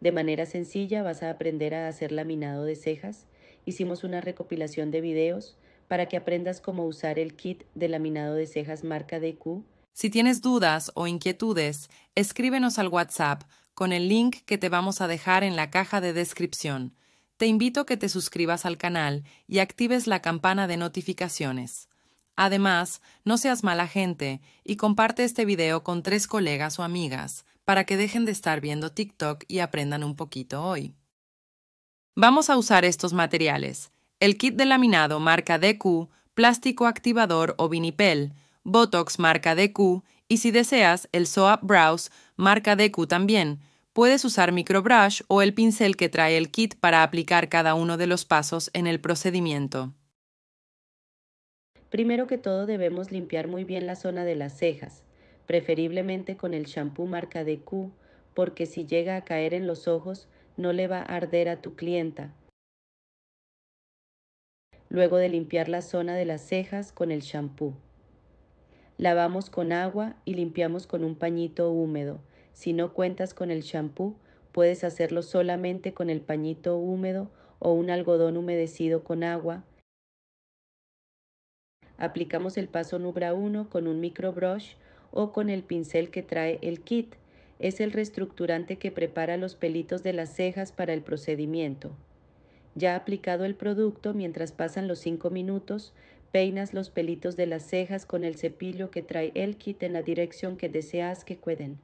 De manera sencilla vas a aprender a hacer laminado de cejas. Hicimos una recopilación de videos para que aprendas cómo usar el kit de laminado de cejas marca DQ. Si tienes dudas o inquietudes, escríbenos al WhatsApp con el link que te vamos a dejar en la caja de descripción. Te invito a que te suscribas al canal y actives la campana de notificaciones. Además, no seas mala gente y comparte este video con tres colegas o amigas para que dejen de estar viendo TikTok y aprendan un poquito hoy. Vamos a usar estos materiales. El kit de laminado marca DQ, plástico activador o vinipel, Botox marca DQ y si deseas el Soap Brows marca DQ también. Puedes usar microbrush o el pincel que trae el kit para aplicar cada uno de los pasos en el procedimiento. Primero que todo debemos limpiar muy bien la zona de las cejas preferiblemente con el champú marca de Q, porque si llega a caer en los ojos, no le va a arder a tu clienta. Luego de limpiar la zona de las cejas con el champú. Lavamos con agua y limpiamos con un pañito húmedo. Si no cuentas con el champú, puedes hacerlo solamente con el pañito húmedo o un algodón humedecido con agua. Aplicamos el paso nubra 1 con un microbrush o con el pincel que trae el kit. Es el reestructurante que prepara los pelitos de las cejas para el procedimiento. Ya aplicado el producto, mientras pasan los 5 minutos, peinas los pelitos de las cejas con el cepillo que trae el kit en la dirección que deseas que cueden.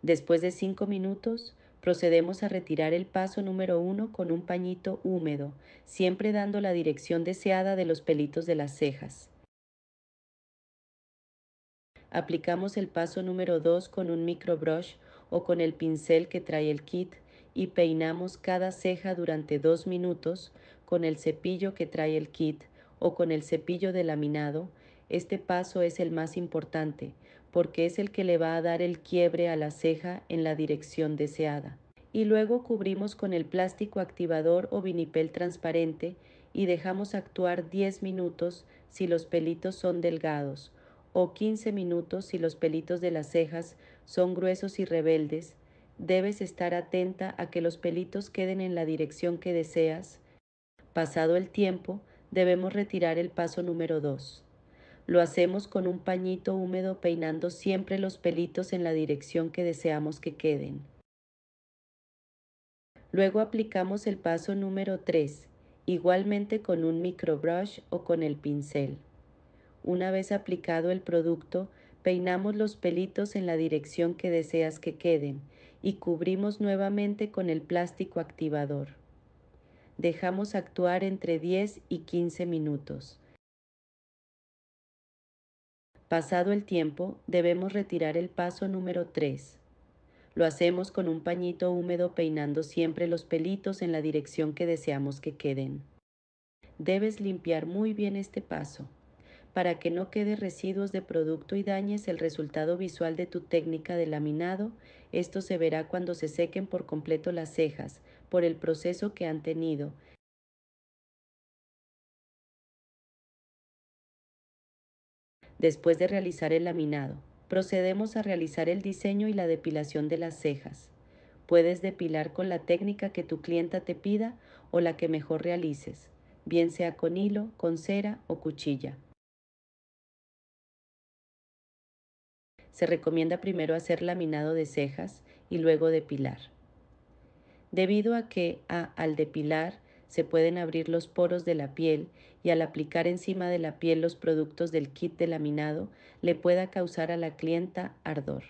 Después de 5 minutos, procedemos a retirar el paso número 1 con un pañito húmedo, siempre dando la dirección deseada de los pelitos de las cejas. Aplicamos el paso número 2 con un microbrush o con el pincel que trae el kit y peinamos cada ceja durante 2 minutos con el cepillo que trae el kit o con el cepillo de laminado. Este paso es el más importante porque es el que le va a dar el quiebre a la ceja en la dirección deseada. Y luego cubrimos con el plástico activador o vinipel transparente y dejamos actuar 10 minutos si los pelitos son delgados o 15 minutos si los pelitos de las cejas son gruesos y rebeldes, debes estar atenta a que los pelitos queden en la dirección que deseas. Pasado el tiempo, debemos retirar el paso número 2. Lo hacemos con un pañito húmedo peinando siempre los pelitos en la dirección que deseamos que queden. Luego aplicamos el paso número 3, igualmente con un microbrush o con el pincel. Una vez aplicado el producto, peinamos los pelitos en la dirección que deseas que queden y cubrimos nuevamente con el plástico activador. Dejamos actuar entre 10 y 15 minutos. Pasado el tiempo, debemos retirar el paso número 3. Lo hacemos con un pañito húmedo peinando siempre los pelitos en la dirección que deseamos que queden. Debes limpiar muy bien este paso para que no quede residuos de producto y dañes el resultado visual de tu técnica de laminado. Esto se verá cuando se sequen por completo las cejas, por el proceso que han tenido. Después de realizar el laminado, procedemos a realizar el diseño y la depilación de las cejas. Puedes depilar con la técnica que tu clienta te pida o la que mejor realices, bien sea con hilo, con cera o cuchilla. Se recomienda primero hacer laminado de cejas y luego depilar. Debido a que al depilar se pueden abrir los poros de la piel y al aplicar encima de la piel los productos del kit de laminado le pueda causar a la clienta ardor.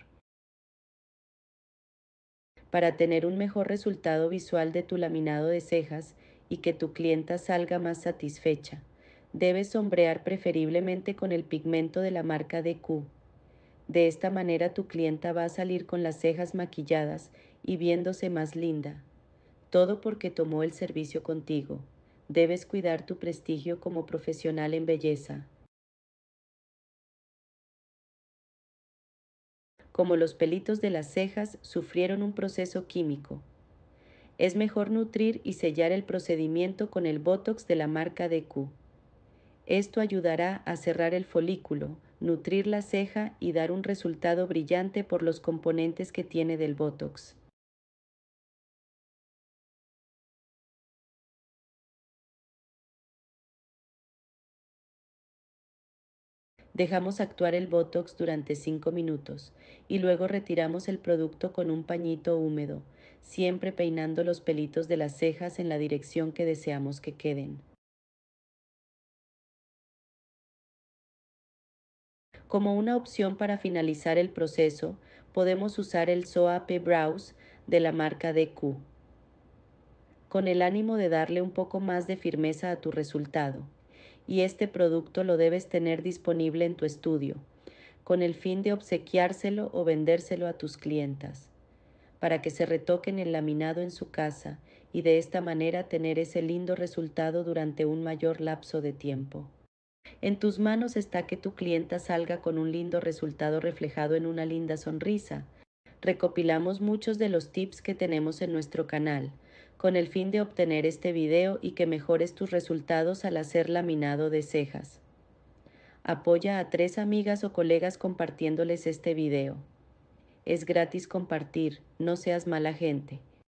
Para tener un mejor resultado visual de tu laminado de cejas y que tu clienta salga más satisfecha, debes sombrear preferiblemente con el pigmento de la marca DQ. De esta manera tu clienta va a salir con las cejas maquilladas y viéndose más linda. Todo porque tomó el servicio contigo. Debes cuidar tu prestigio como profesional en belleza. Como los pelitos de las cejas sufrieron un proceso químico. Es mejor nutrir y sellar el procedimiento con el Botox de la marca Q. Esto ayudará a cerrar el folículo, nutrir la ceja y dar un resultado brillante por los componentes que tiene del Botox. Dejamos actuar el Botox durante 5 minutos y luego retiramos el producto con un pañito húmedo, siempre peinando los pelitos de las cejas en la dirección que deseamos que queden. Como una opción para finalizar el proceso, podemos usar el SOAP Browse de la marca DQ, con el ánimo de darle un poco más de firmeza a tu resultado, y este producto lo debes tener disponible en tu estudio, con el fin de obsequiárselo o vendérselo a tus clientas, para que se retoquen el laminado en su casa y de esta manera tener ese lindo resultado durante un mayor lapso de tiempo. En tus manos está que tu clienta salga con un lindo resultado reflejado en una linda sonrisa. Recopilamos muchos de los tips que tenemos en nuestro canal, con el fin de obtener este video y que mejores tus resultados al hacer laminado de cejas. Apoya a tres amigas o colegas compartiéndoles este video. Es gratis compartir, no seas mala gente.